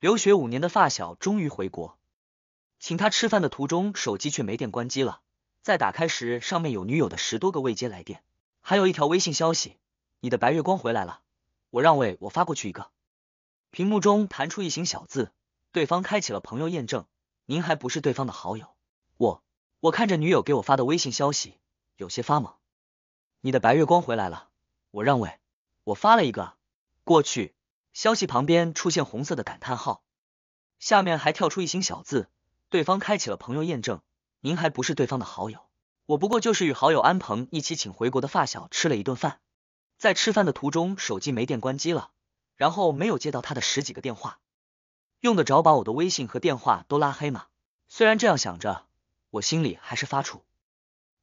留学五年的发小终于回国，请他吃饭的途中，手机却没电关机了。再打开时，上面有女友的十多个未接来电，还有一条微信消息：“你的白月光回来了，我让位，我发过去一个。”屏幕中弹出一行小字：“对方开启了朋友验证，您还不是对方的好友。”我我看着女友给我发的微信消息，有些发懵：“你的白月光回来了，我让位，我发了一个过去。”消息旁边出现红色的感叹号，下面还跳出一行小字：“对方开启了朋友验证，您还不是对方的好友。”我不过就是与好友安鹏一起请回国的发小吃了一顿饭，在吃饭的途中手机没电关机了，然后没有接到他的十几个电话，用得着把我的微信和电话都拉黑吗？虽然这样想着，我心里还是发怵。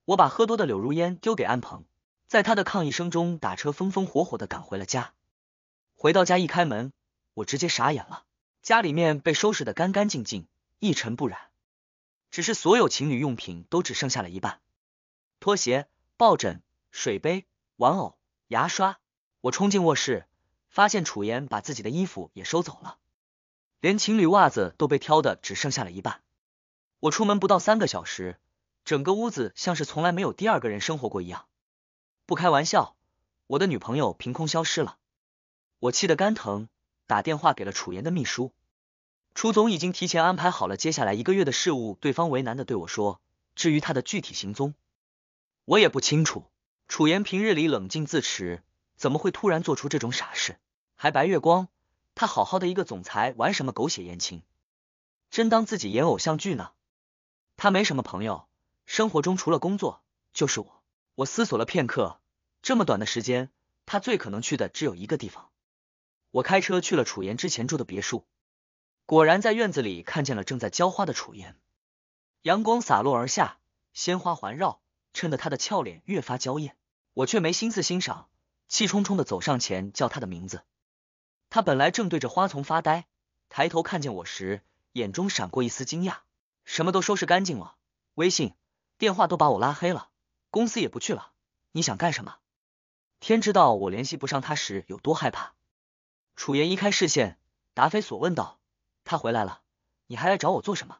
我把喝多的柳如烟丢给安鹏，在他的抗议声中打车风风火火的赶回了家。回到家一开门，我直接傻眼了，家里面被收拾的干干净净，一尘不染，只是所有情侣用品都只剩下了一半，拖鞋、抱枕、水杯、玩偶、牙刷。我冲进卧室，发现楚言把自己的衣服也收走了，连情侣袜子都被挑的只剩下了一半。我出门不到三个小时，整个屋子像是从来没有第二个人生活过一样。不开玩笑，我的女朋友凭空消失了。我气得肝疼，打电话给了楚言的秘书。楚总已经提前安排好了接下来一个月的事务。对方为难的对我说：“至于他的具体行踪，我也不清楚。”楚言平日里冷静自持，怎么会突然做出这种傻事？还白月光，他好好的一个总裁，玩什么狗血言情？真当自己演偶像剧呢？他没什么朋友，生活中除了工作就是我。我思索了片刻，这么短的时间，他最可能去的只有一个地方。我开车去了楚言之前住的别墅，果然在院子里看见了正在浇花的楚言。阳光洒落而下，鲜花环绕，衬得他的俏脸越发娇艳。我却没心思欣赏，气冲冲的走上前叫他的名字。他本来正对着花丛发呆，抬头看见我时，眼中闪过一丝惊讶。什么都收拾干净了，微信、电话都把我拉黑了，公司也不去了。你想干什么？天知道我联系不上他时有多害怕。楚言移开视线，答非所问道：“他回来了，你还来找我做什么？”“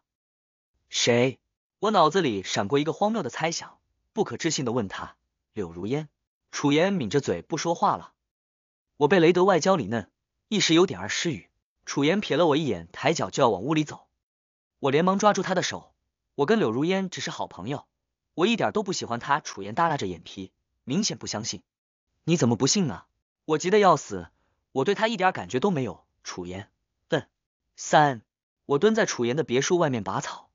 谁？”我脑子里闪过一个荒谬的猜想，不可置信的问他：“柳如烟。”楚言抿着嘴不说话了。我被雷德外焦里嫩，一时有点儿失语。楚言瞥了我一眼，抬脚就要往屋里走。我连忙抓住他的手：“我跟柳如烟只是好朋友，我一点都不喜欢他。楚言耷拉着眼皮，明显不相信。“你怎么不信呢？”我急得要死。我对他一点感觉都没有。楚言，问三，我蹲在楚言的别墅外面拔草。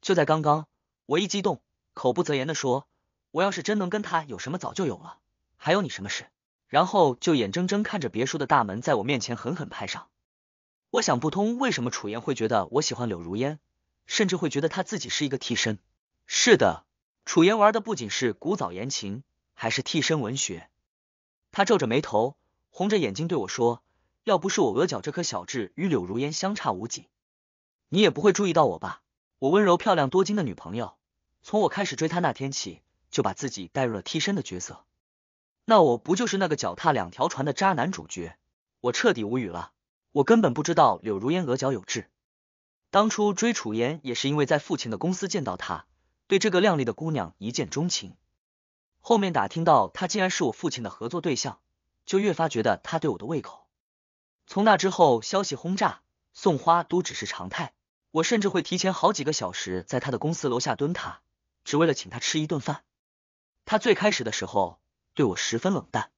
就在刚刚，我一激动，口不择言的说，我要是真能跟他有什么，早就有了。还有你什么事？然后就眼睁睁看着别墅的大门在我面前狠狠拍上。我想不通为什么楚言会觉得我喜欢柳如烟，甚至会觉得他自己是一个替身。是的，楚言玩的不仅是古早言情，还是替身文学。他皱着眉头。红着眼睛对我说：“要不是我额角这颗小痣与柳如烟相差无几，你也不会注意到我吧？我温柔漂亮多金的女朋友，从我开始追她那天起，就把自己带入了替身的角色。那我不就是那个脚踏两条船的渣男主角？我彻底无语了。我根本不知道柳如烟额角有痣，当初追楚言也是因为在父亲的公司见到她，对这个靓丽的姑娘一见钟情。后面打听到她竟然是我父亲的合作对象。”就越发觉得他对我的胃口。从那之后，消息轰炸、送花都只是常态。我甚至会提前好几个小时在他的公司楼下蹲他，只为了请他吃一顿饭。他最开始的时候对我十分冷淡，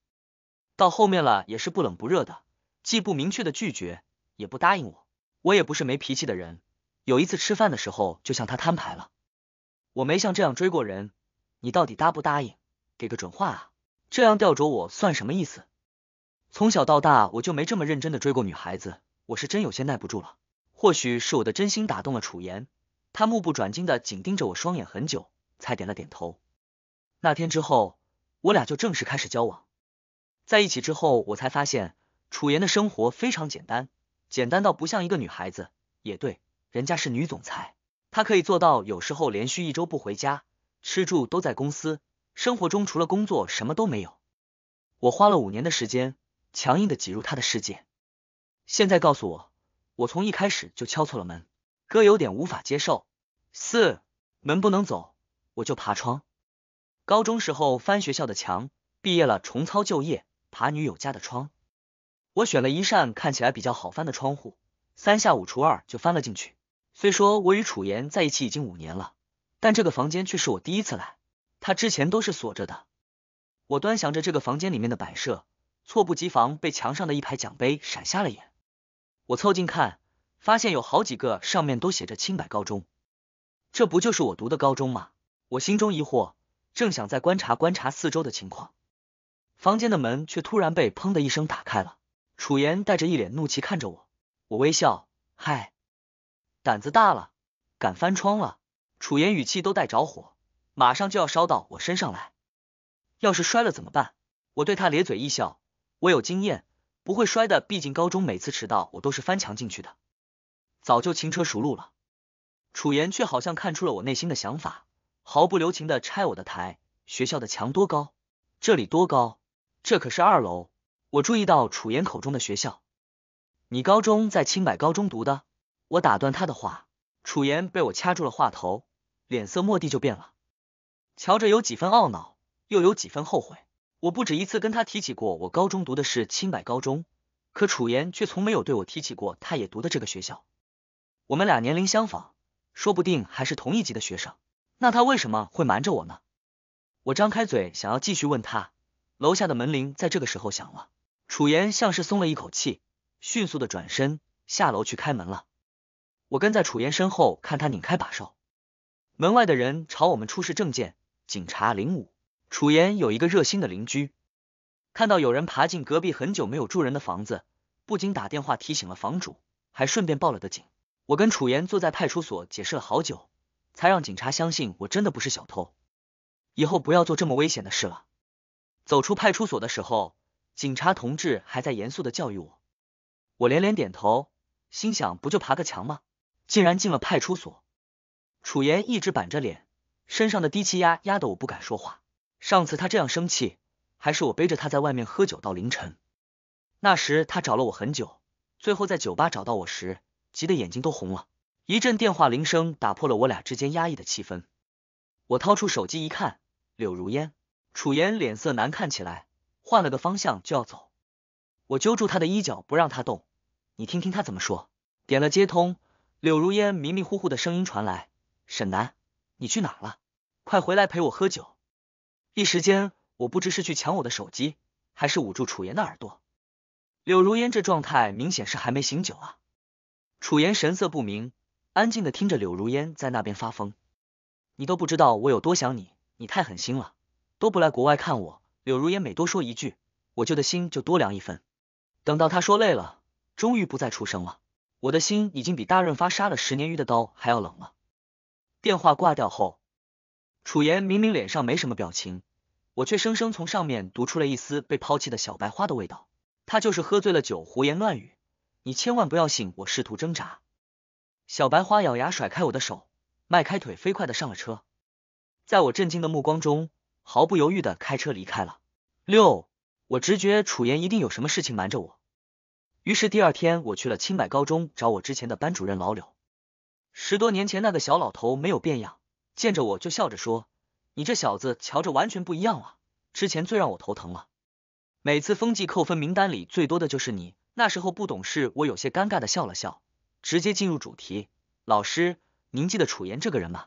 到后面了也是不冷不热的，既不明确的拒绝，也不答应我。我也不是没脾气的人。有一次吃饭的时候，就向他摊牌了：“我没像这样追过人，你到底答不答应？给个准话啊！这样吊着我算什么意思？”从小到大，我就没这么认真的追过女孩子，我是真有些耐不住了。或许是我的真心打动了楚言，他目不转睛的紧盯着我双眼很久，才点了点头。那天之后，我俩就正式开始交往。在一起之后，我才发现楚言的生活非常简单，简单到不像一个女孩子。也对，人家是女总裁，她可以做到有时候连续一周不回家，吃住都在公司。生活中除了工作，什么都没有。我花了五年的时间。强硬的挤入他的世界。现在告诉我，我从一开始就敲错了门。哥有点无法接受。四门不能走，我就爬窗。高中时候翻学校的墙，毕业了重操旧业，爬女友家的窗。我选了一扇看起来比较好翻的窗户，三下五除二就翻了进去。虽说我与楚言在一起已经五年了，但这个房间却是我第一次来，他之前都是锁着的。我端详着这个房间里面的摆设。猝不及防，被墙上的一排奖杯闪瞎了眼。我凑近看，发现有好几个上面都写着“清白高中”，这不就是我读的高中吗？我心中疑惑，正想再观察观察四周的情况，房间的门却突然被砰的一声打开了。楚言带着一脸怒气看着我，我微笑：“嗨，胆子大了，敢翻窗了。”楚言语气都带着火，马上就要烧到我身上来。要是摔了怎么办？我对他咧嘴一笑。我有经验，不会摔的。毕竟高中每次迟到，我都是翻墙进去的，早就轻车熟路了。楚言却好像看出了我内心的想法，毫不留情的拆我的台。学校的墙多高？这里多高？这可是二楼。我注意到楚言口中的学校，你高中在清柏高中读的。我打断他的话，楚言被我掐住了话头，脸色蓦地就变了，瞧着有几分懊恼，又有几分后悔。我不止一次跟他提起过，我高中读的是清柏高中，可楚言却从没有对我提起过他也读的这个学校。我们俩年龄相仿，说不定还是同一级的学生，那他为什么会瞒着我呢？我张开嘴想要继续问他，楼下的门铃在这个时候响了，楚言像是松了一口气，迅速的转身下楼去开门了。我跟在楚言身后，看他拧开把手，门外的人朝我们出示证件，警察零五。楚言有一个热心的邻居，看到有人爬进隔壁很久没有住人的房子，不仅打电话提醒了房主，还顺便报了个警。我跟楚言坐在派出所解释了好久，才让警察相信我真的不是小偷。以后不要做这么危险的事了。走出派出所的时候，警察同志还在严肃的教育我，我连连点头，心想不就爬个墙吗？竟然进了派出所。楚言一直板着脸，身上的低气压压得我不敢说话。上次他这样生气，还是我背着他在外面喝酒到凌晨。那时他找了我很久，最后在酒吧找到我时，急得眼睛都红了。一阵电话铃声打破了我俩之间压抑的气氛。我掏出手机一看，柳如烟、楚言脸色难看起来，换了个方向就要走。我揪住他的衣角不让他动。你听听他怎么说？点了接通，柳如烟迷迷糊糊的声音传来：“沈南，你去哪了？快回来陪我喝酒。”一时间，我不知是去抢我的手机，还是捂住楚言的耳朵。柳如烟这状态明显是还没醒酒啊。楚言神色不明，安静的听着柳如烟在那边发疯。你都不知道我有多想你，你太狠心了，都不来国外看我。柳如烟每多说一句，我的心就多凉一分。等到他说累了，终于不再出声了，我的心已经比大润发杀了十年鱼的刀还要冷了。电话挂掉后。楚言明明脸上没什么表情，我却生生从上面读出了一丝被抛弃的小白花的味道。他就是喝醉了酒胡言乱语，你千万不要信。我试图挣扎，小白花咬牙甩开我的手，迈开腿飞快的上了车，在我震惊的目光中，毫不犹豫的开车离开了。六，我直觉楚言一定有什么事情瞒着我，于是第二天我去了清北高中找我之前的班主任老柳。十多年前那个小老头没有变样。见着我就笑着说：“你这小子，瞧着完全不一样了。之前最让我头疼了，每次风纪扣分名单里最多的就是你。那时候不懂事，我有些尴尬的笑了笑，直接进入主题。老师，您记得楚言这个人吗？”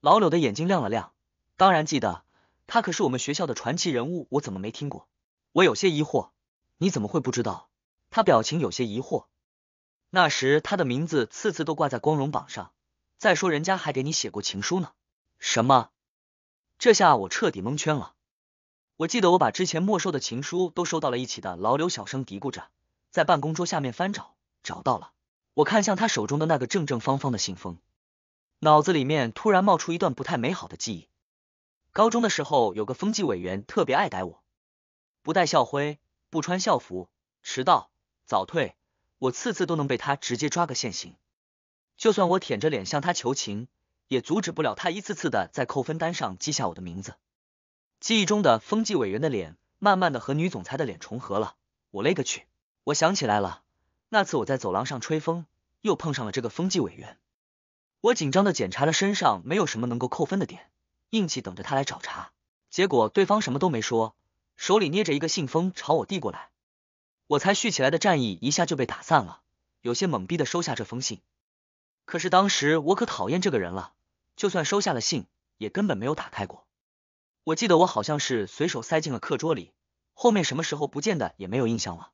老柳的眼睛亮了亮，当然记得，他可是我们学校的传奇人物。我怎么没听过？我有些疑惑，你怎么会不知道？他表情有些疑惑，那时他的名字次次都挂在光荣榜上。再说，人家还给你写过情书呢。什么？这下我彻底蒙圈了。我记得我把之前没收的情书都收到了一起的。老刘小声嘀咕着，在办公桌下面翻找，找到了。我看向他手中的那个正正方方的信封，脑子里面突然冒出一段不太美好的记忆。高中的时候，有个风纪委员特别爱逮我，不带校徽，不穿校服，迟到早退，我次次都能被他直接抓个现行。就算我舔着脸向他求情，也阻止不了他一次次的在扣分单上记下我的名字。记忆中的风纪委员的脸，慢慢的和女总裁的脸重合了。我勒个去！我想起来了，那次我在走廊上吹风，又碰上了这个风纪委员。我紧张的检查了身上没有什么能够扣分的点，硬气等着他来找茬。结果对方什么都没说，手里捏着一个信封朝我递过来。我才蓄起来的战意一下就被打散了，有些懵逼的收下这封信。可是当时我可讨厌这个人了，就算收下了信，也根本没有打开过。我记得我好像是随手塞进了课桌里，后面什么时候不见的，也没有印象了。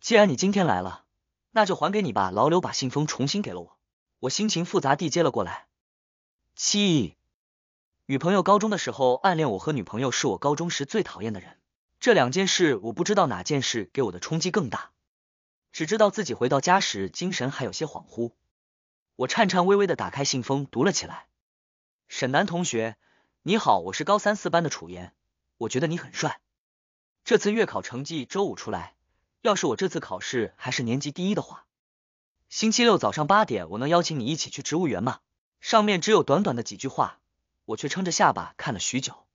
既然你今天来了，那就还给你吧。老刘把信封重新给了我，我心情复杂地接了过来。七女朋友高中的时候暗恋我和女朋友是我高中时最讨厌的人，这两件事我不知道哪件事给我的冲击更大，只知道自己回到家时精神还有些恍惚。我颤颤巍巍的打开信封，读了起来：“沈南同学，你好，我是高三四班的楚言，我觉得你很帅。这次月考成绩周五出来，要是我这次考试还是年级第一的话，星期六早上八点，我能邀请你一起去植物园吗？”上面只有短短的几句话，我却撑着下巴看了许久。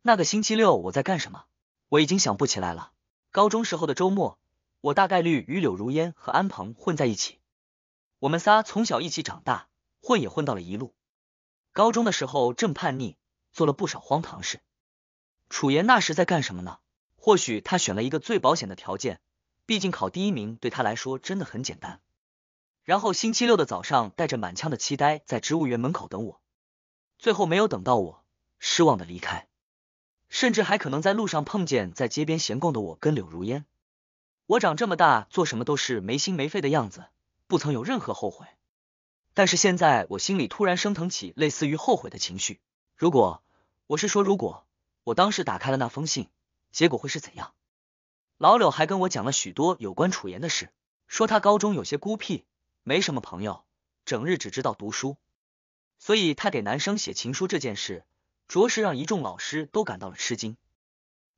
那个星期六我在干什么？我已经想不起来了。高中时候的周末，我大概率与柳如烟和安鹏混在一起。我们仨从小一起长大，混也混到了一路。高中的时候正叛逆，做了不少荒唐事。楚言那时在干什么呢？或许他选了一个最保险的条件，毕竟考第一名对他来说真的很简单。然后星期六的早上，带着满腔的期待，在植物园门口等我，最后没有等到我，失望的离开，甚至还可能在路上碰见在街边闲逛的我跟柳如烟。我长这么大，做什么都是没心没肺的样子。不曾有任何后悔，但是现在我心里突然升腾起类似于后悔的情绪。如果我是说，如果我当时打开了那封信，结果会是怎样？老柳还跟我讲了许多有关楚言的事，说他高中有些孤僻，没什么朋友，整日只知道读书，所以他给男生写情书这件事，着实让一众老师都感到了吃惊，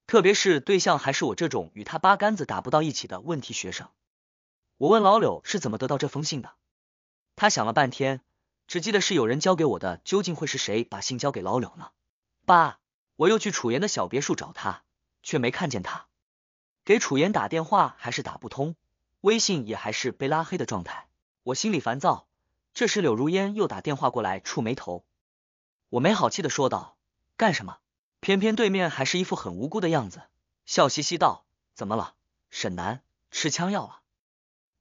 特别是对象还是我这种与他八竿子打不到一起的问题学生。我问老柳是怎么得到这封信的，他想了半天，只记得是有人交给我的。究竟会是谁把信交给老柳呢？爸，我又去楚言的小别墅找他，却没看见他。给楚言打电话还是打不通，微信也还是被拉黑的状态。我心里烦躁。这时柳如烟又打电话过来触眉头，我没好气的说道：“干什么？偏偏对面还是一副很无辜的样子，笑嘻嘻道：怎么了？沈南吃枪药了？”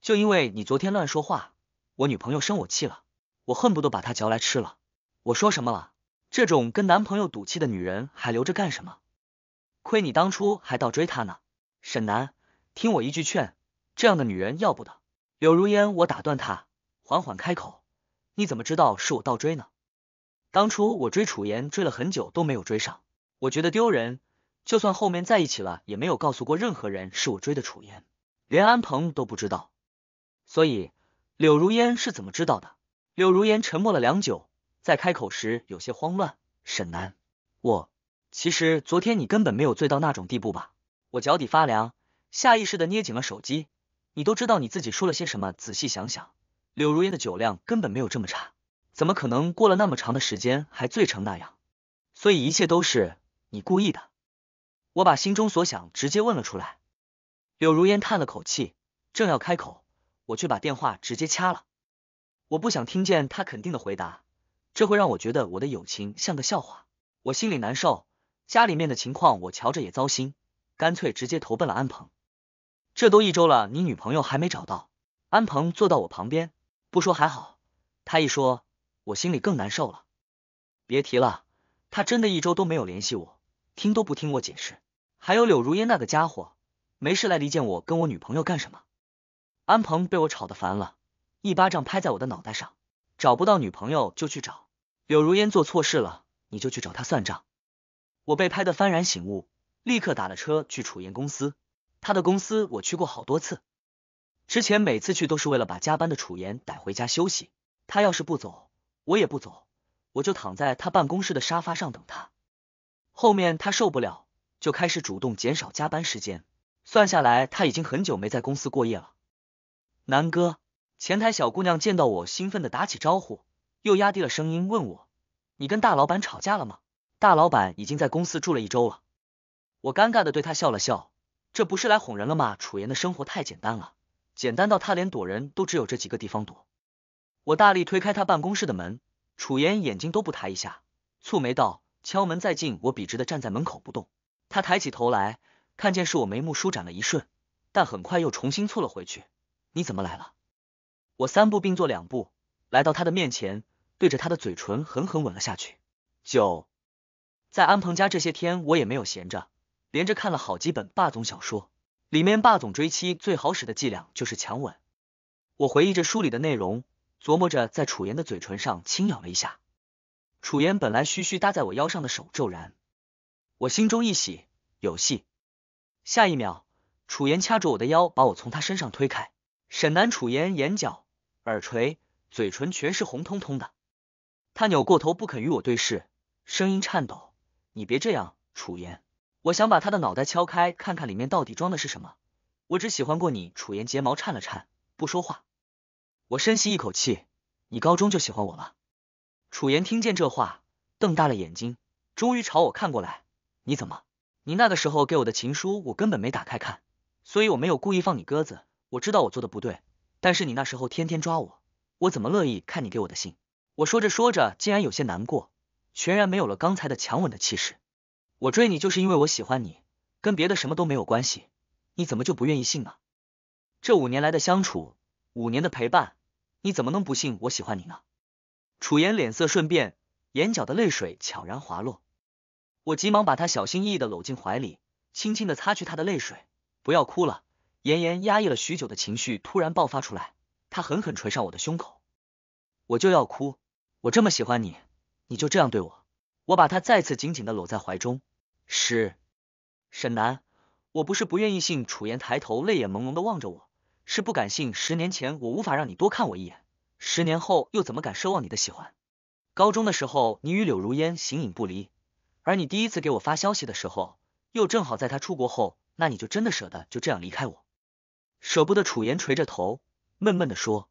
就因为你昨天乱说话，我女朋友生我气了，我恨不得把她嚼来吃了。我说什么了？这种跟男朋友赌气的女人还留着干什么？亏你当初还倒追她呢，沈南，听我一句劝，这样的女人要不得。柳如烟，我打断她，缓缓开口，你怎么知道是我倒追呢？当初我追楚言，追了很久都没有追上，我觉得丢人，就算后面在一起了，也没有告诉过任何人是我追的楚言，连安鹏都不知道。所以，柳如烟是怎么知道的？柳如烟沉默了良久，在开口时有些慌乱。沈南，我其实昨天你根本没有醉到那种地步吧？我脚底发凉，下意识的捏紧了手机。你都知道你自己说了些什么？仔细想想，柳如烟的酒量根本没有这么差，怎么可能过了那么长的时间还醉成那样？所以一切都是你故意的。我把心中所想直接问了出来。柳如烟叹了口气，正要开口。我却把电话直接掐了，我不想听见他肯定的回答，这会让我觉得我的友情像个笑话，我心里难受。家里面的情况我瞧着也糟心，干脆直接投奔了安鹏。这都一周了，你女朋友还没找到。安鹏坐到我旁边，不说还好，他一说，我心里更难受了。别提了，他真的一周都没有联系我，听都不听我解释。还有柳如烟那个家伙，没事来离间我跟我女朋友干什么？安鹏被我吵得烦了，一巴掌拍在我的脑袋上。找不到女朋友就去找柳如烟，做错事了你就去找他算账。我被拍得幡然醒悟，立刻打了车去楚言公司。他的公司我去过好多次，之前每次去都是为了把加班的楚言逮回家休息。他要是不走，我也不走，我就躺在他办公室的沙发上等他。后面他受不了，就开始主动减少加班时间。算下来，他已经很久没在公司过夜了。南哥，前台小姑娘见到我，兴奋的打起招呼，又压低了声音问我：“你跟大老板吵架了吗？”大老板已经在公司住了一周了。我尴尬的对他笑了笑，这不是来哄人了吗？楚言的生活太简单了，简单到他连躲人都只有这几个地方躲。我大力推开他办公室的门，楚言眼睛都不抬一下，蹙眉道：“敲门再进。”我笔直的站在门口不动。他抬起头来，看见是我，眉目舒展了一瞬，但很快又重新蹙了回去。你怎么来了？我三步并作两步来到他的面前，对着他的嘴唇狠狠吻了下去。九，在安鹏家这些天我也没有闲着，连着看了好几本霸总小说，里面霸总追妻最好使的伎俩就是强吻。我回忆着书里的内容，琢磨着在楚言的嘴唇上轻咬了一下。楚言本来虚虚搭在我腰上的手骤然，我心中一喜，有戏。下一秒，楚言掐住我的腰，把我从他身上推开。沈南楚言眼角、耳垂、嘴唇全是红彤彤的，他扭过头不肯与我对视，声音颤抖：“你别这样，楚言，我想把他的脑袋敲开，看看里面到底装的是什么。我只喜欢过你，楚言。”睫毛颤了颤，不说话。我深吸一口气：“你高中就喜欢我了。”楚言听见这话，瞪大了眼睛，终于朝我看过来：“你怎么？你那个时候给我的情书，我根本没打开看，所以我没有故意放你鸽子。”我知道我做的不对，但是你那时候天天抓我，我怎么乐意看你给我的信？我说着说着，竟然有些难过，全然没有了刚才的强吻的气势。我追你就是因为我喜欢你，跟别的什么都没有关系，你怎么就不愿意信呢？这五年来的相处，五年的陪伴，你怎么能不信我喜欢你呢？楚言脸色瞬变，眼角的泪水悄然滑落，我急忙把他小心翼翼的搂进怀里，轻轻的擦去他的泪水，不要哭了。妍妍压抑了许久的情绪突然爆发出来，她狠狠捶上我的胸口，我就要哭，我这么喜欢你，你就这样对我？我把她再次紧紧的搂在怀中。是，沈南，我不是不愿意信。楚言抬头，泪眼朦胧的望着我，是不敢信。十年前我无法让你多看我一眼，十年后又怎么敢奢望你的喜欢？高中的时候，你与柳如烟形影不离，而你第一次给我发消息的时候，又正好在她出国后，那你就真的舍得就这样离开我？舍不得楚言垂着头，闷闷的说：“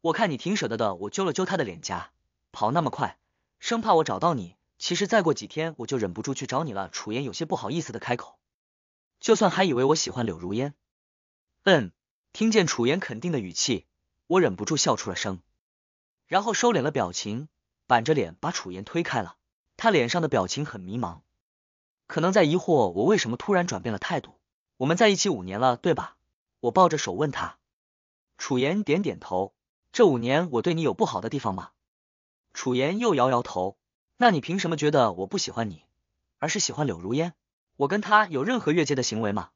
我看你挺舍得的。”我揪了揪他的脸颊，跑那么快，生怕我找到你。其实再过几天我就忍不住去找你了。楚言有些不好意思的开口：“就算还以为我喜欢柳如烟。”嗯，听见楚言肯定的语气，我忍不住笑出了声，然后收敛了表情，板着脸把楚言推开了。他脸上的表情很迷茫，可能在疑惑我为什么突然转变了态度。我们在一起五年了，对吧？我抱着手问他，楚言点点头。这五年我对你有不好的地方吗？楚言又摇摇头。那你凭什么觉得我不喜欢你，而是喜欢柳如烟？我跟他有任何越界的行为吗？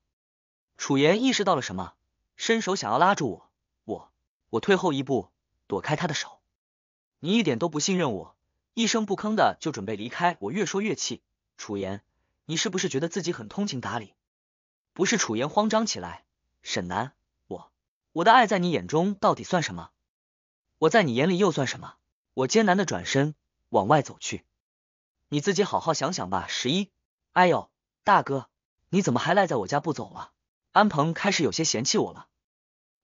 楚言意识到了什么，伸手想要拉住我，我我退后一步，躲开他的手。你一点都不信任我，一声不吭的就准备离开。我越说越气，楚言，你是不是觉得自己很通情达理？不是楚言慌张起来。沈南，我，我的爱在你眼中到底算什么？我在你眼里又算什么？我艰难的转身往外走去，你自己好好想想吧。十一，哎呦，大哥，你怎么还赖在我家不走了？安鹏开始有些嫌弃我了。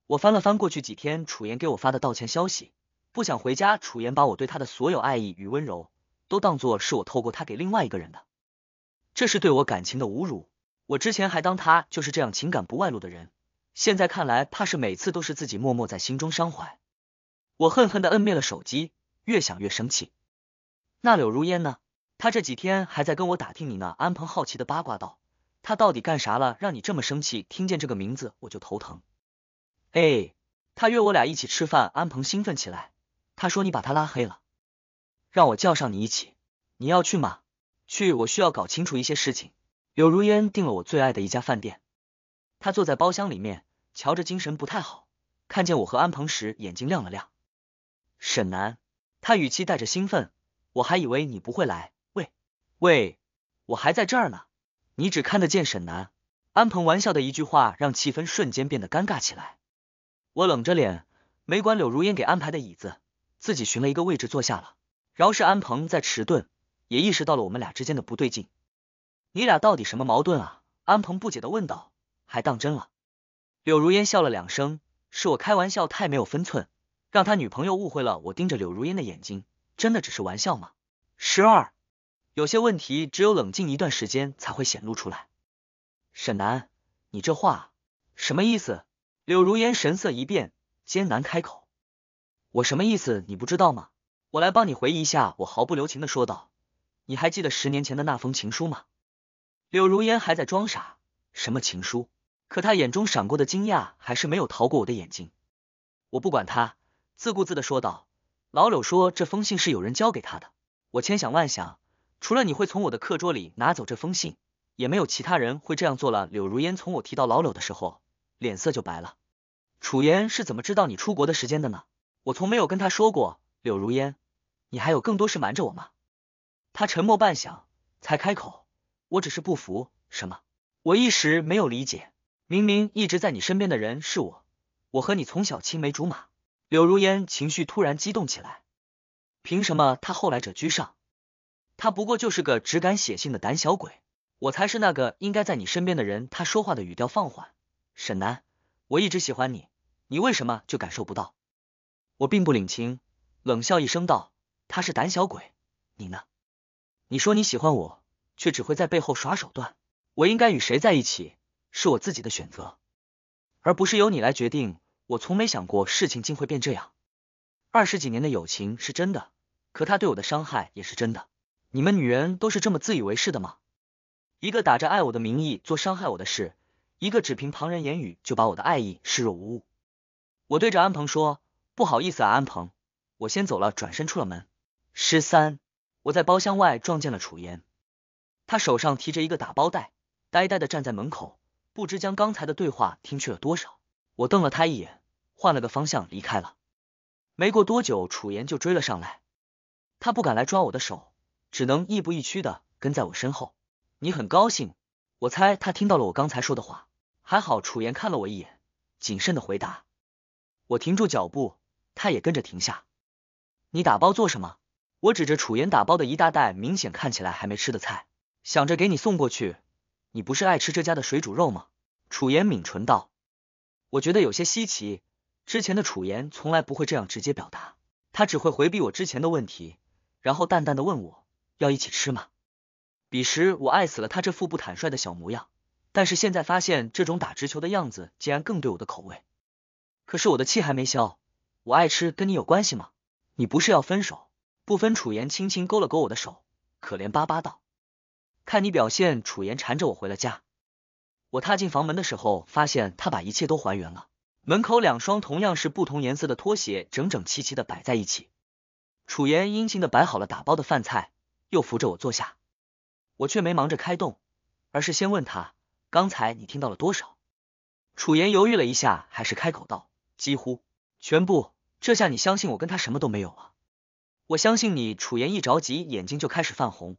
我翻了翻过去几天楚言给我发的道歉消息，不想回家。楚言把我对他的所有爱意与温柔，都当作是我透过他给另外一个人的，这是对我感情的侮辱。我之前还当他就是这样情感不外露的人。现在看来，怕是每次都是自己默默在心中伤怀。我恨恨的摁灭了手机，越想越生气。那柳如烟呢？她这几天还在跟我打听你呢。安鹏好奇的八卦道：“她到底干啥了，让你这么生气？”听见这个名字我就头疼。哎，他约我俩一起吃饭。安鹏兴奋起来，他说：“你把他拉黑了，让我叫上你一起。你要去吗？”“去，我需要搞清楚一些事情。”柳如烟订了我最爱的一家饭店。他坐在包厢里面，瞧着精神不太好。看见我和安鹏时，眼睛亮了亮。沈南，他语气带着兴奋，我还以为你不会来。喂喂，我还在这儿呢，你只看得见沈南。安鹏玩笑的一句话，让气氛瞬间变得尴尬起来。我冷着脸，没管柳如烟给安排的椅子，自己寻了一个位置坐下了。饶是安鹏在迟钝，也意识到了我们俩之间的不对劲。你俩到底什么矛盾啊？安鹏不解的问道。还当真了，柳如烟笑了两声，是我开玩笑太没有分寸，让他女朋友误会了。我盯着柳如烟的眼睛，真的只是玩笑吗？十二，有些问题只有冷静一段时间才会显露出来。沈南，你这话什么意思？柳如烟神色一变，艰难开口：“我什么意思你不知道吗？我来帮你回忆一下。”我毫不留情的说道：“你还记得十年前的那封情书吗？”柳如烟还在装傻，什么情书？可他眼中闪过的惊讶还是没有逃过我的眼睛。我不管他，自顾自的说道：“老柳说这封信是有人交给他的。我千想万想，除了你会从我的课桌里拿走这封信，也没有其他人会这样做了。”柳如烟从我提到老柳的时候，脸色就白了。楚言是怎么知道你出国的时间的呢？我从没有跟他说过。柳如烟，你还有更多事瞒着我吗？他沉默半晌，才开口：“我只是不服什么。”我一时没有理解。明明一直在你身边的人是我，我和你从小青梅竹马。柳如烟情绪突然激动起来，凭什么他后来者居上？他不过就是个只敢写信的胆小鬼，我才是那个应该在你身边的人。他说话的语调放缓，沈南，我一直喜欢你，你为什么就感受不到？我并不领情，冷笑一声道：“他是胆小鬼，你呢？你说你喜欢我，却只会在背后耍手段。我应该与谁在一起？”是我自己的选择，而不是由你来决定。我从没想过事情竟会变这样。二十几年的友情是真的，可他对我的伤害也是真的。你们女人都是这么自以为是的吗？一个打着爱我的名义做伤害我的事，一个只凭旁人言语就把我的爱意视若无物。我对着安鹏说：“不好意思啊，安鹏，我先走了。”转身出了门。十三，我在包厢外撞见了楚言，他手上提着一个打包袋，呆呆的站在门口。不知将刚才的对话听去了多少，我瞪了他一眼，换了个方向离开了。没过多久，楚言就追了上来，他不敢来抓我的手，只能亦步亦趋的跟在我身后。你很高兴？我猜他听到了我刚才说的话。还好，楚言看了我一眼，谨慎的回答。我停住脚步，他也跟着停下。你打包做什么？我指着楚言打包的一大袋，明显看起来还没吃的菜，想着给你送过去。你不是爱吃这家的水煮肉吗？楚言抿唇道，我觉得有些稀奇，之前的楚言从来不会这样直接表达，他只会回避我之前的问题，然后淡淡的问我要一起吃吗？彼时我爱死了他这副不坦率的小模样，但是现在发现这种打直球的样子竟然更对我的口味。可是我的气还没消，我爱吃跟你有关系吗？你不是要分手？不分楚言轻轻勾了勾我的手，可怜巴巴道。看你表现，楚言缠着我回了家。我踏进房门的时候，发现他把一切都还原了。门口两双同样是不同颜色的拖鞋，整整齐齐的摆在一起。楚言殷勤的摆好了打包的饭菜，又扶着我坐下。我却没忙着开动，而是先问他，刚才你听到了多少？楚言犹豫了一下，还是开口道，几乎全部。这下你相信我跟他什么都没有了？我相信你。楚言一着急，眼睛就开始泛红。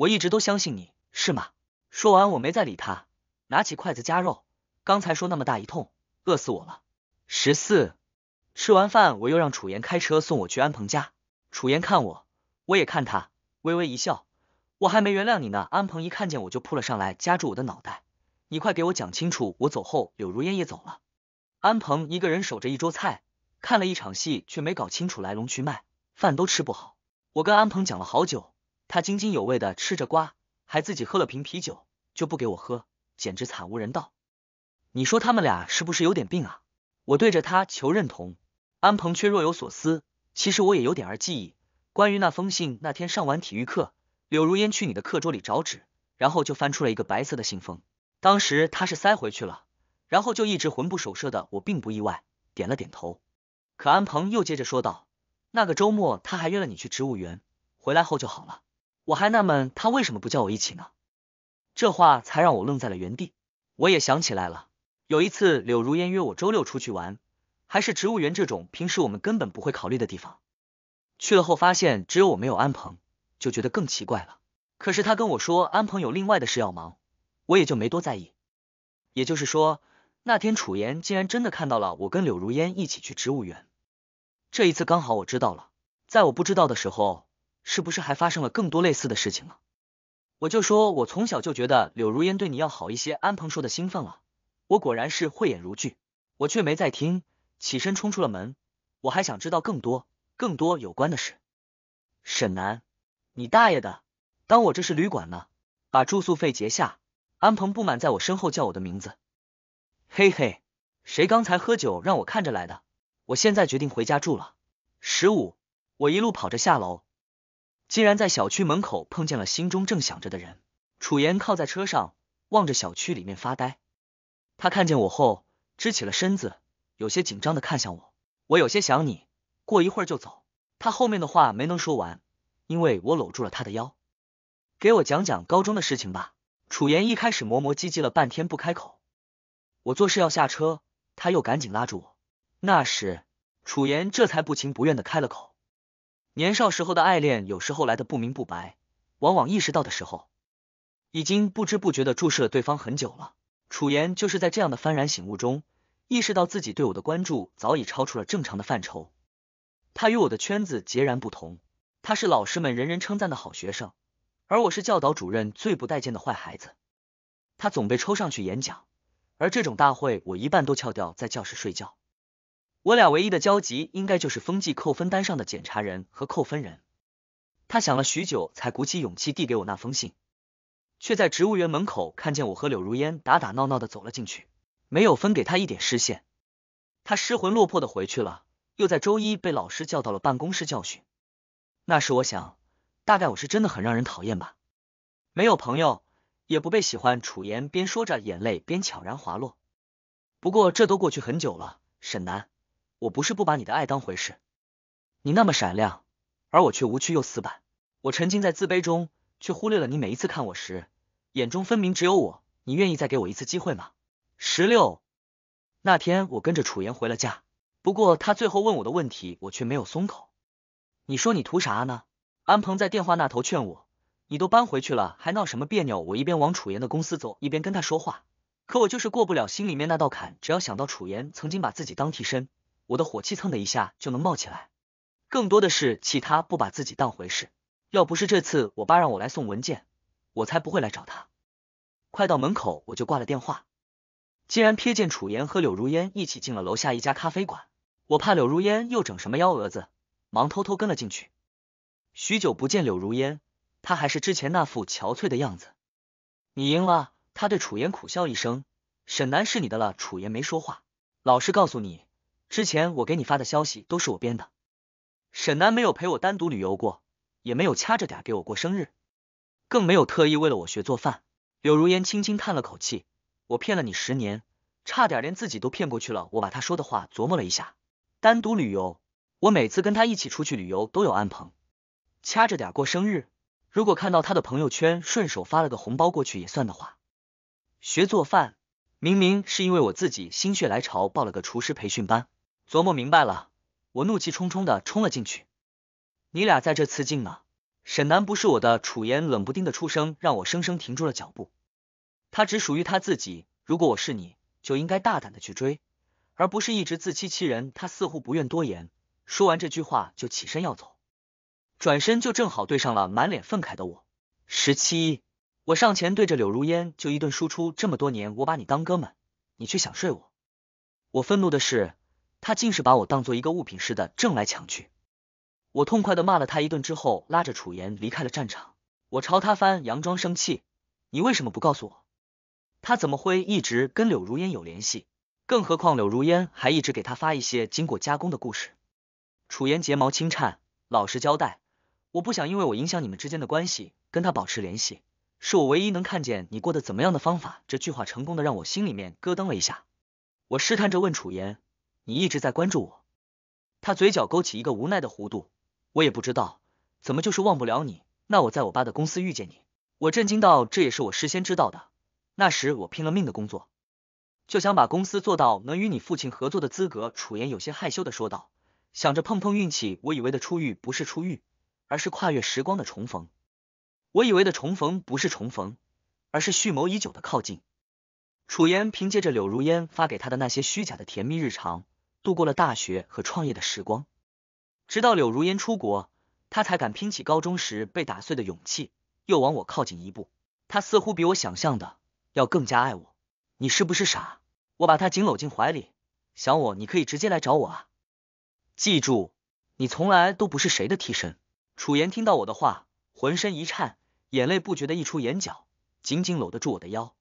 我一直都相信你是吗？说完，我没再理他，拿起筷子夹肉。刚才说那么大一通，饿死我了。十四吃完饭，我又让楚言开车送我去安鹏家。楚言看我，我也看他，微微一笑。我还没原谅你呢。安鹏一看见我就扑了上来，夹住我的脑袋。你快给我讲清楚。我走后，柳如烟也走了。安鹏一个人守着一桌菜，看了一场戏，却没搞清楚来龙去脉，饭都吃不好。我跟安鹏讲了好久。他津津有味的吃着瓜，还自己喝了瓶啤酒，就不给我喝，简直惨无人道。你说他们俩是不是有点病啊？我对着他求认同，安鹏却若有所思。其实我也有点儿记忆，关于那封信。那天上完体育课，柳如烟去你的课桌里找纸，然后就翻出了一个白色的信封。当时他是塞回去了，然后就一直魂不守舍的。我并不意外，点了点头。可安鹏又接着说道，那个周末他还约了你去植物园，回来后就好了。我还纳闷他为什么不叫我一起呢？这话才让我愣在了原地。我也想起来了，有一次柳如烟约我周六出去玩，还是植物园这种平时我们根本不会考虑的地方。去了后发现只有我没有安鹏，就觉得更奇怪了。可是他跟我说安鹏有另外的事要忙，我也就没多在意。也就是说，那天楚言竟然真的看到了我跟柳如烟一起去植物园。这一次刚好我知道了，在我不知道的时候。是不是还发生了更多类似的事情了？我就说，我从小就觉得柳如烟对你要好一些。安鹏说的兴奋了，我果然是慧眼如炬。我却没再听，起身冲出了门。我还想知道更多、更多有关的事。沈南，你大爷的！当我这是旅馆呢？把住宿费结下。安鹏不满，在我身后叫我的名字。嘿嘿，谁刚才喝酒让我看着来的？我现在决定回家住了。十五，我一路跑着下楼。竟然在小区门口碰见了心中正想着的人，楚言靠在车上望着小区里面发呆。他看见我后支起了身子，有些紧张的看向我。我有些想你，过一会儿就走。他后面的话没能说完，因为我搂住了他的腰。给我讲讲高中的事情吧。楚言一开始磨磨唧唧了半天不开口。我做事要下车，他又赶紧拉住我。那时，楚言这才不情不愿的开了口。年少时候的爱恋，有时候来的不明不白，往往意识到的时候，已经不知不觉的注视了对方很久了。楚言就是在这样的幡然醒悟中，意识到自己对我的关注早已超出了正常的范畴。他与我的圈子截然不同，他是老师们人人称赞的好学生，而我是教导主任最不待见的坏孩子。他总被抽上去演讲，而这种大会我一半都翘掉，在教室睡觉。我俩唯一的交集，应该就是风纪扣分单上的检查人和扣分人。他想了许久，才鼓起勇气递给我那封信，却在植物园门口看见我和柳如烟打打闹闹的走了进去，没有分给他一点视线。他失魂落魄的回去了，又在周一被老师叫到了办公室教训。那时我想，大概我是真的很让人讨厌吧，没有朋友，也不被喜欢。楚言边说着眼泪边悄然滑落。不过这都过去很久了，沈南。我不是不把你的爱当回事，你那么闪亮，而我却无趣又死板。我沉浸在自卑中，却忽略了你每一次看我时，眼中分明只有我。你愿意再给我一次机会吗？十六那天，我跟着楚言回了家，不过他最后问我的问题，我却没有松口。你说你图啥呢？安鹏在电话那头劝我，你都搬回去了，还闹什么别扭？我一边往楚言的公司走，一边跟他说话，可我就是过不了心里面那道坎。只要想到楚言曾经把自己当替身。我的火气蹭的一下就能冒起来，更多的是气他不把自己当回事。要不是这次我爸让我来送文件，我才不会来找他。快到门口，我就挂了电话。竟然瞥见楚言和柳如烟一起进了楼下一家咖啡馆，我怕柳如烟又整什么幺蛾子，忙偷偷跟了进去。许久不见柳如烟，她还是之前那副憔悴的样子。你赢了，他对楚言苦笑一声，沈南是你的了。楚言没说话，老实告诉你。之前我给你发的消息都是我编的，沈南没有陪我单独旅游过，也没有掐着点儿给我过生日，更没有特意为了我学做饭。柳如烟轻轻叹了口气，我骗了你十年，差点连自己都骗过去了。我把他说的话琢磨了一下，单独旅游，我每次跟他一起出去旅游都有安鹏；掐着点过生日，如果看到他的朋友圈顺手发了个红包过去也算的话；学做饭，明明是因为我自己心血来潮报了个厨师培训班。琢磨明白了，我怒气冲冲的冲了进去。你俩在这刺镜呢？沈南不是我的。楚言冷不丁的出声，让我生生停住了脚步。他只属于他自己。如果我是你，就应该大胆的去追，而不是一直自欺欺人。他似乎不愿多言，说完这句话就起身要走，转身就正好对上了满脸愤慨的我。十七，我上前对着柳如烟就一顿输出。这么多年，我把你当哥们，你却想睡我。我愤怒的是。他竟是把我当做一个物品似的挣来抢去，我痛快的骂了他一顿之后，拉着楚言离开了战场。我朝他翻，佯装生气，你为什么不告诉我？他怎么会一直跟柳如烟有联系？更何况柳如烟还一直给他发一些经过加工的故事。楚言睫毛轻颤，老实交代。我不想因为我影响你们之间的关系，跟他保持联系，是我唯一能看见你过得怎么样的方法。这句话成功的让我心里面咯噔了一下，我试探着问楚言。你一直在关注我，他嘴角勾起一个无奈的弧度。我也不知道，怎么就是忘不了你。那我在我爸的公司遇见你，我震惊到，这也是我事先知道的。那时我拼了命的工作，就想把公司做到能与你父亲合作的资格。楚言有些害羞的说道，想着碰碰运气。我以为的初遇不是初遇，而是跨越时光的重逢。我以为的重逢不是重逢，而是蓄谋已久的靠近。楚言凭借着柳如烟发给他的那些虚假的甜蜜日常。度过了大学和创业的时光，直到柳如烟出国，他才敢拼起高中时被打碎的勇气，又往我靠近一步。他似乎比我想象的要更加爱我。你是不是傻？我把他紧搂进怀里，想我你可以直接来找我啊！记住，你从来都不是谁的替身。楚言听到我的话，浑身一颤，眼泪不觉的溢出眼角，紧紧搂得住我的腰，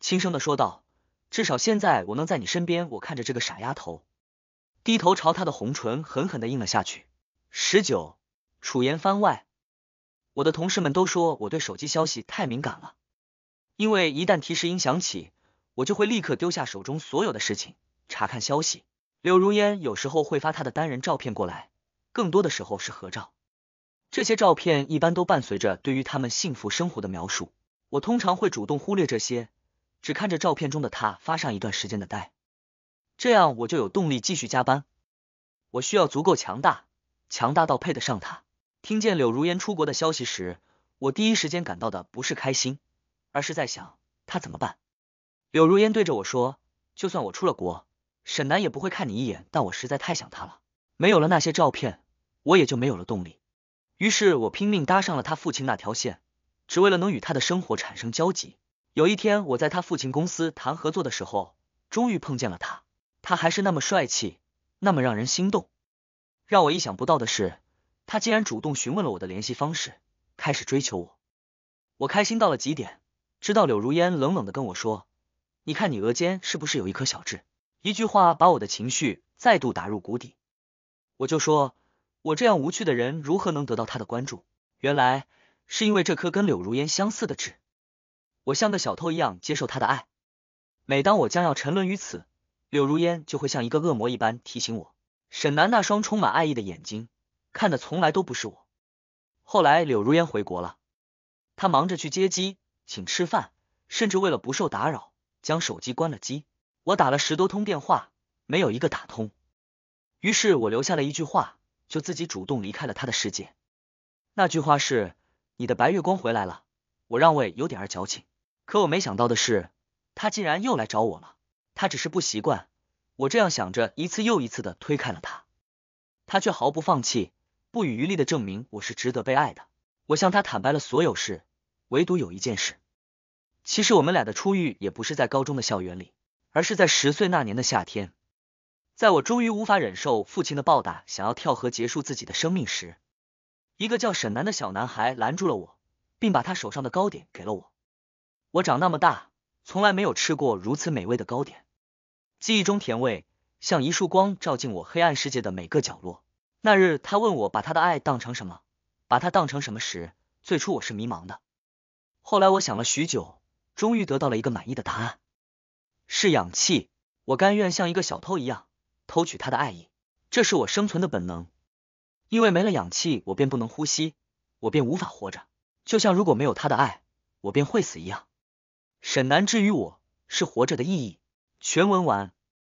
轻声的说道：“至少现在我能在你身边，我看着这个傻丫头。”低头朝他的红唇狠狠的印了下去。十九，楚言番外，我的同事们都说我对手机消息太敏感了，因为一旦提示音响起，我就会立刻丢下手中所有的事情查看消息。柳如烟有时候会发她的单人照片过来，更多的时候是合照。这些照片一般都伴随着对于他们幸福生活的描述。我通常会主动忽略这些，只看着照片中的他发上一段时间的呆。这样我就有动力继续加班。我需要足够强大，强大到配得上他。听见柳如烟出国的消息时，我第一时间感到的不是开心，而是在想他怎么办。柳如烟对着我说：“就算我出了国，沈南也不会看你一眼。”但我实在太想他了，没有了那些照片，我也就没有了动力。于是，我拼命搭上了他父亲那条线，只为了能与他的生活产生交集。有一天，我在他父亲公司谈合作的时候，终于碰见了他。他还是那么帅气，那么让人心动。让我意想不到的是，他竟然主动询问了我的联系方式，开始追求我。我开心到了极点。知道柳如烟冷冷的跟我说：“你看你额间是不是有一颗小痣？”一句话把我的情绪再度打入谷底。我就说，我这样无趣的人如何能得到他的关注？原来是因为这颗跟柳如烟相似的痣。我像个小偷一样接受他的爱。每当我将要沉沦于此。柳如烟就会像一个恶魔一般提醒我，沈南那双充满爱意的眼睛看的从来都不是我。后来柳如烟回国了，他忙着去接机、请吃饭，甚至为了不受打扰，将手机关了机。我打了十多通电话，没有一个打通，于是我留下了一句话，就自己主动离开了他的世界。那句话是“你的白月光回来了”，我让位有点儿矫情。可我没想到的是，他竟然又来找我了。他只是不习惯，我这样想着，一次又一次的推开了他，他却毫不放弃，不遗余力的证明我是值得被爱的。我向他坦白了所有事，唯独有一件事，其实我们俩的初遇也不是在高中的校园里，而是在十岁那年的夏天，在我终于无法忍受父亲的暴打，想要跳河结束自己的生命时，一个叫沈南的小男孩拦住了我，并把他手上的糕点给了我。我长那么大，从来没有吃过如此美味的糕点。记忆中甜味像一束光照进我黑暗世界的每个角落。那日他问我把他的爱当成什么，把他当成什么时，最初我是迷茫的。后来我想了许久，终于得到了一个满意的答案：是氧气。我甘愿像一个小偷一样，偷取他的爱意，这是我生存的本能。因为没了氧气，我便不能呼吸，我便无法活着。就像如果没有他的爱，我便会死一样。沈南之于我，是活着的意义。全文完。